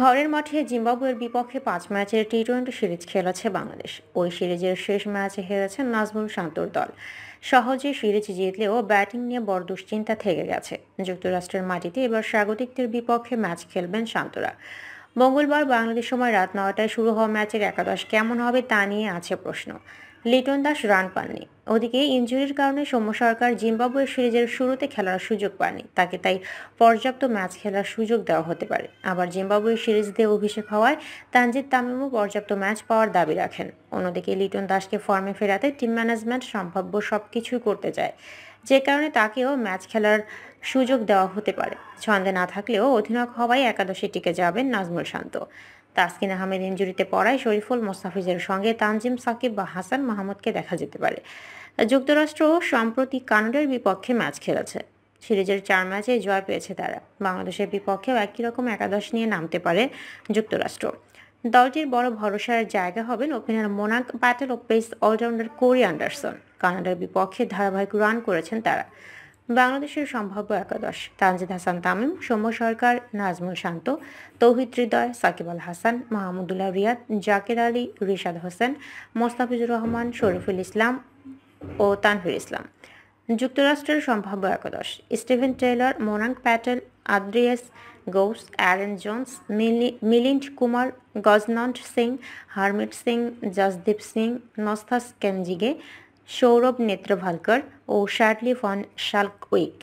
ঘরের মাঠে জিম্বাবুয়ের বিপক্ষে পাঁচ ম্যাচের টি টোয়েন্টি সিরিজ খেলেছে বাংলাদেশ ওই সিরিজের শেষ ম্যাচে হেরেছে নাজমুল শান্তর দল সহজে সিরিজ জিতলেও ব্যাটিং নিয়ে বড় দুশ্চিন্তা থেকে গেছে যুক্তরাষ্ট্রের মাটিতে এবার স্বাগতিকদের বিপক্ষে ম্যাচ খেলবেন শান্তরা মঙ্গলবার বাংলাদেশ সময় রাত নয়টায় শুরু হওয়া ম্যাচের একাদশ কেমন হবে তা নিয়ে আছে প্রশ্ন লিটন দাস রান পাননি ওদিকে ইঞ্জুরির কারণে সৌম্য সরকার জিম্বাবুয়ে সিরিজের শুরুতে খেলার সুযোগ পাননি তাকে তাই পর্যাপ্ত ম্যাচ খেলার সুযোগ দেওয়া হতে পারে আবার জিম্বাবুয়ে সিরিজ দিয়ে অভিষেক হওয়ায় তানজিদ তামিমও পর্যাপ্ত ম্যাচ পাওয়ার দাবি রাখেন অন্যদিকে লিটন দাসকে ফর্মে ফেরাতে টিম ম্যানেজমেন্ট সম্ভাব্য সব কিছুই করতে চায় যে কারণে তাকেও ম্যাচ খেলার সুযোগ দেওয়া হতে পারে ছন্দে না থাকলেও অধিনায়ক হওয়ায় একাদশে টিকে যাবেন নাজমুল শান্ত তাসকিন আহমেদ ইঞ্জুরিতে পড়ায় শরীফুল মোস্তাফিজের সঙ্গে তানজিম সাকিব বা হাসান মাহমুদকে দেখা যেতে পারে যুক্তরাষ্ট্র সম্প্রতি কানাডার বিপক্ষে ম্যাচ খেলেছে সিরিজের চার ম্যাচে জয় পেয়েছে তারা বাংলাদেশের বিপক্ষেও একই রকম একাদশ নিয়ে নামতে পারে যুক্তরাষ্ট্র দলটির বড় ভরসার জায়গা হবেন ওপেনার মোনাক প্যাটেল ও পেস অলরাউন্ডার কোরি অ্যান্ডারসন কানাডার বিপক্ষে ধারাবাহিক রান করেছেন তারা বাংলাদেশের সম্ভাব্য একাদশ তানজিদ হাসান তামিম সৌম্য সরকার নাজমুল শান্ত তৌহিদ হৃদয় সাকিব আল হাসান মাহমুদুল্লাহ রিয়াদ জাকির আলী রিশাদ হোসেন মোস্তাফিজুর রহমান শরীফুল ইসলাম ও তানভীর ইসলাম যুক্তরাষ্ট্রের সম্ভাব্য একাদশ Steven Taylor Monank Patel Andries Gous Aaron Jones Milind Kumar Gajanand Singh Harmeet Singh Jasdeep Singh Nosthush Kenjige Saurabh Netravalkar ও শার্লি ফন শালকউইক